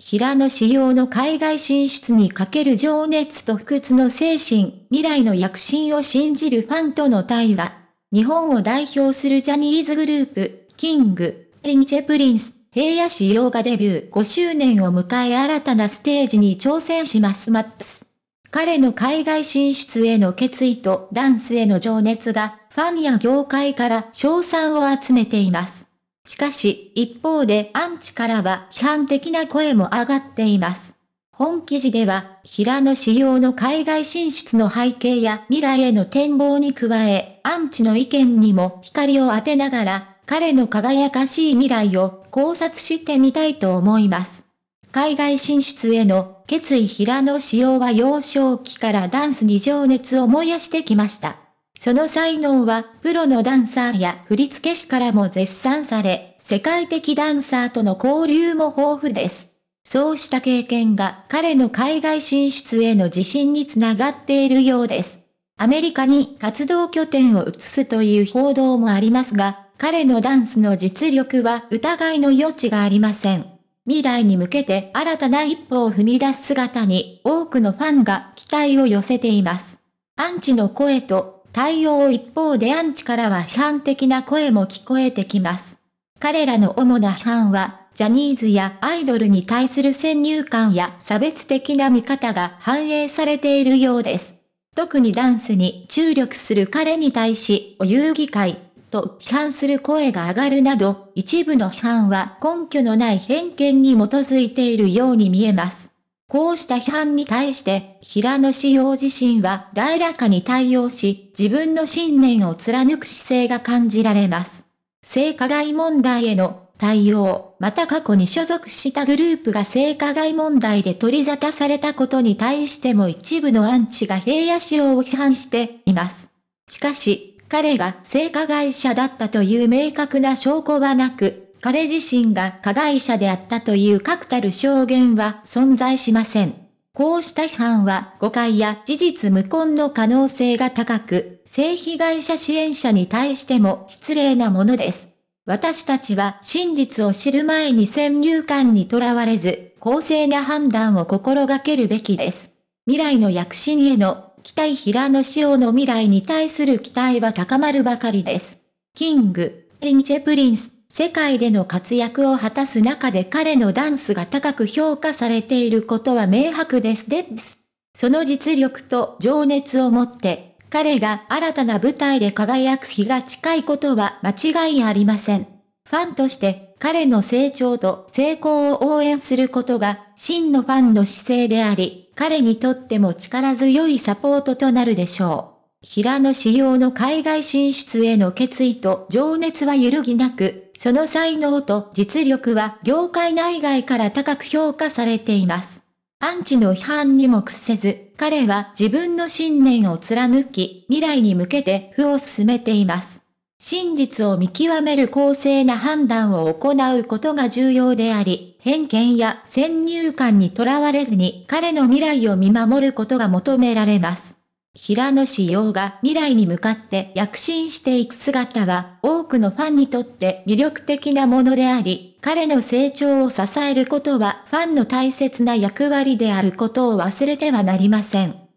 平野紫耀の海外進出にかける情熱と不屈の精神、未来の躍進を信じるファンとの対話。日本を代表するジャニーズグループ、キング、リンチェプリンス、平野紫耀がデビュー5周年を迎え新たなステージに挑戦しますマックス。彼の海外進出への決意とダンスへの情熱が、ファンや業界から賞賛を集めています。しかし、一方でアンチからは批判的な声も上がっています。本記事では、平野仕様の海外進出の背景や未来への展望に加え、アンチの意見にも光を当てながら、彼の輝かしい未来を考察してみたいと思います。海外進出への決意平野仕様は幼少期からダンスに情熱を燃やしてきました。その才能はプロのダンサーや振付師からも絶賛され、世界的ダンサーとの交流も豊富です。そうした経験が彼の海外進出への自信につながっているようです。アメリカに活動拠点を移すという報道もありますが、彼のダンスの実力は疑いの余地がありません。未来に向けて新たな一歩を踏み出す姿に多くのファンが期待を寄せています。アンチの声と対応一方でアンチからは批判的な声も聞こえてきます。彼らの主な批判は、ジャニーズやアイドルに対する先入観や差別的な見方が反映されているようです。特にダンスに注力する彼に対し、お遊戯会と批判する声が上がるなど、一部の批判は根拠のない偏見に基づいているように見えます。こうした批判に対して、平野志陽自身は大らかに対応し、自分の信念を貫く姿勢が感じられます。性加害問題への対応、また過去に所属したグループが性加害問題で取り沙汰されたことに対しても一部のアンチが平野市を批判しています。しかし、彼が性加害者だったという明確な証拠はなく、彼自身が加害者であったという確たる証言は存在しません。こうした批判は誤解や事実無根の可能性が高く、性被害者支援者に対しても失礼なものです。私たちは真実を知る前に先入観にとらわれず、公正な判断を心がけるべきです。未来の躍進への期待平野紫耀の未来に対する期待は高まるばかりです。キング、リンチェプリンス世界での活躍を果たす中で彼のダンスが高く評価されていることは明白ですデッス。その実力と情熱を持って、彼が新たな舞台で輝く日が近いことは間違いありません。ファンとして彼の成長と成功を応援することが真のファンの姿勢であり、彼にとっても力強いサポートとなるでしょう。平野紫耀の海外進出への決意と情熱は揺るぎなく、その才能と実力は業界内外から高く評価されています。アンチの批判にも屈せず、彼は自分の信念を貫き、未来に向けて負を進めています。真実を見極める公正な判断を行うことが重要であり、偏見や先入観にとらわれずに彼の未来を見守ることが求められます。平野紫耀が未来に向かって躍進していく姿は多くのファンにとって魅力的なものであり、彼の成長を支えることはファンの大切な役割であることを忘れてはなりません。